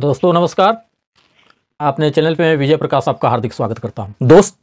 दोस्तों नमस्कार आपने चैनल पे मैं विजय प्रकाश आपका हार्दिक स्वागत करता हूं दोस्त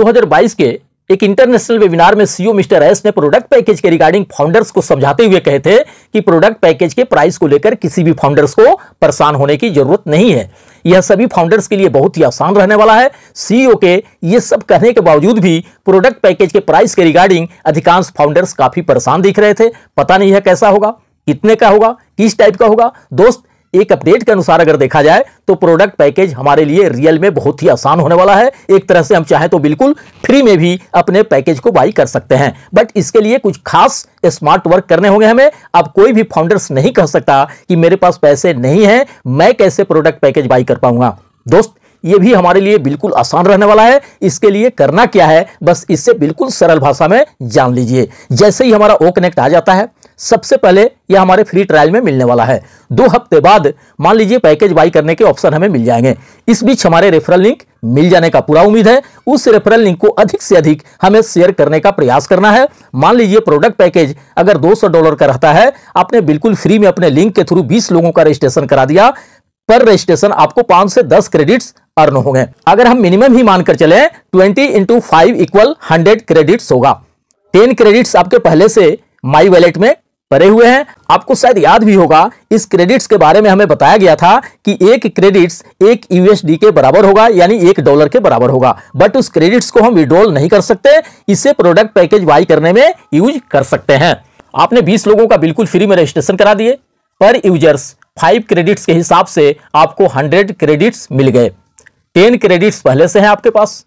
2022 के एक इंटरनेशनल वेबिनार में सीईओ मिस्टर एस ने प्रोडक्ट पैकेज के रिगार्डिंग फाउंडर्स को समझाते हुए कहे थे कि प्रोडक्ट पैकेज के प्राइस को लेकर किसी भी फाउंडर्स को परेशान होने की जरूरत नहीं है यह सभी फाउंडर्स के लिए बहुत ही आसान रहने वाला है सीईओ e के ये सब कहने के बावजूद भी प्रोडक्ट पैकेज के प्राइस के रिगार्डिंग अधिकांश फाउंडर्स काफी परेशान दिख रहे थे पता नहीं है कैसा होगा कितने का होगा किस टाइप का होगा दोस्त एक अपडेट के अनुसार अगर देखा जाए तो प्रोडक्ट पैकेज हमारे लिए रियल में बहुत ही आसान होने वाला है एक तरह से हम चाहें तो बिल्कुल फ्री में भी अपने पैकेज को बाई कर सकते हैं बट इसके लिए कुछ खास स्मार्ट वर्क करने होंगे हमें अब कोई भी फाउंडर्स नहीं कह सकता कि मेरे पास पैसे नहीं है मैं कैसे प्रोडक्ट पैकेज बाई कर पाऊंगा दोस्त ये भी हमारे लिए बिल्कुल आसान रहने वाला है इसके लिए करना क्या है बस इससे बिल्कुल सरल भाषा में जान लीजिए जैसे ही हमारा ओ कनेक्ट आ जाता है सबसे पहले यह हमारे फ्री ट्रायल में मिलने वाला है दो हफ्ते बाद मान लीजिए पैकेज बाई करने के ऑप्शन हमें मिल जाएंगे इस बीच हमारे रेफरल लिंक मिल जाने का पूरा उम्मीद है उस रेफरल लिंक को अधिक से अधिक हमें शेयर करने का प्रयास करना है मान लीजिए प्रोडक्ट पैकेज अगर दो डॉलर का रहता है आपने बिल्कुल फ्री में अपने लिंक के थ्रू बीस लोगों का रजिस्ट्रेशन करा दिया पर रजिस्ट्रेशन आपको पांच से दस क्रेडिट अर्न होंगे अगर हम मिनिमम ही मानकर चले twenty into five equal hundred credits होगा टेन क्रेडिट्स आपके पहले से माई वैलेट में परे हुए हैं आपको शायद याद भी होगा इस क्रेडिट्स के बारे में हमें बताया गया था कि एक क्रेडिट्स एक यूएसडी के बराबर होगा यानी एक डॉलर के बराबर होगा बट उस क्रेडिट्स को हम विड्रॉल नहीं कर सकते इसे प्रोडक्ट पैकेज बाई करने में यूज कर सकते हैं आपने बीस लोगों का बिल्कुल फ्री में रजिस्ट्रेशन करा दिए पर यूजर्स फाइव क्रेडिट्स के हिसाब से आपको हंड्रेड क्रेडिट्स मिल गए टेन क्रेडिट्स पहले से हैं आपके पास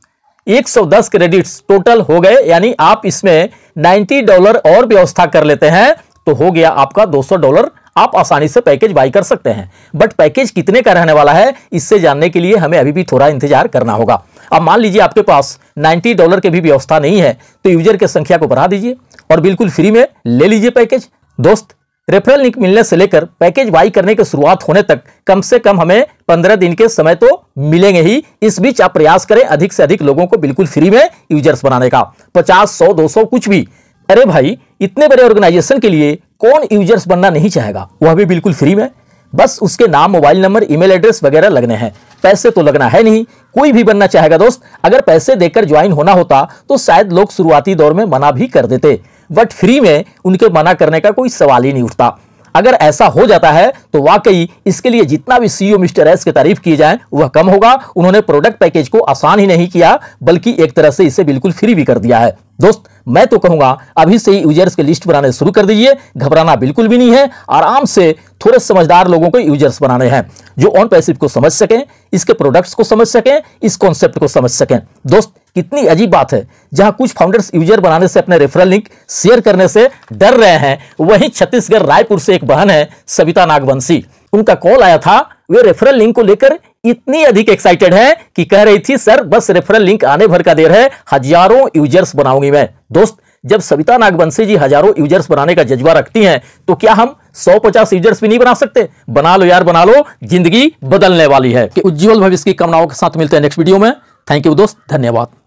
110 क्रेडिट्स टोटल हो गए यानी आप इसमें 90 डॉलर और व्यवस्था कर लेते हैं तो हो गया आपका 200 डॉलर आप आसानी से पैकेज बाई कर सकते हैं बट पैकेज कितने का रहने वाला है इससे जानने के लिए हमें अभी भी थोड़ा इंतजार करना होगा अब मान लीजिए आपके पास 90 डॉलर की भी व्यवस्था नहीं है तो यूजर की संख्या को बढ़ा दीजिए और बिल्कुल फ्री में ले लीजिए पैकेज दोस्त रेफरल लिंक मिलने से लेकर पैकेज बाई करने की शुरुआत होने तक कम से कम हमें पंद्रह दिन के समय तो मिलेंगे ही इस बीच आप प्रयास करें अधिक से अधिक लोगों को बिल्कुल फ्री में यूजर्स बनाने का पचास सौ दो सौ कुछ भी अरे भाई इतने बड़े ऑर्गेनाइजेशन के लिए कौन यूजर्स बनना नहीं चाहेगा वह भी बिल्कुल फ्री में बस उसके नाम मोबाइल नंबर ईमेल एड्रेस वगैरह लगने हैं पैसे तो लगना है नहीं कोई भी बनना चाहेगा दोस्त अगर पैसे देकर ज्वाइन होना होता तो शायद लोग शुरुआती दौर में मना भी कर देते बट फ्री में उनके मना करने का कोई सवाल ही नहीं उठता अगर ऐसा हो जाता है तो वाकई इसके लिए जितना भी सीईओ e मिस्टर एस की तारीफ की जाए वह कम होगा उन्होंने प्रोडक्ट पैकेज को आसान ही नहीं किया बल्कि एक तरह से इसे बिल्कुल फ्री भी कर दिया है दोस्त मैं तो कहूंगा अभी से ही यूजर्स की लिस्ट बनाने शुरू कर दीजिए घबराना बिल्कुल भी नहीं है आराम से थोड़े समझदार लोगों को यूजर्स बनाने हैं जो ऑन पैसिव को समझ सकें इसके प्रोडक्ट्स को समझ सकें इस कॉन्सेप्ट को समझ सकें दोस्त कितनी अजीब बात है जहां कुछ फाउंडर्स यूजर बनाने से अपने रेफरल लिंक शेयर करने से डर रहे हैं वहीं छत्तीसगढ़ रायपुर से एक बहन है सविता नागवंशी उनका कॉल आया था वे रेफरल लिंक को लेकर इतनी अधिक एक्साइटेड है कि कह रही थी सर बस रेफरल लिंक आने भर का देर है हजारों यूजर्स बनाऊंगी मैं दोस्त जब सविता नागवंशी जी हजारों यूजर्स बनाने का जज्बा रखती हैं तो क्या हम 150 यूजर्स भी नहीं बना सकते बना लो यार बना लो जिंदगी बदलने वाली है उज्जवल भविष्य की कामनाओं के साथ मिलते हैं नेक्स्ट वीडियो में थैंक यू दोस्त धन्यवाद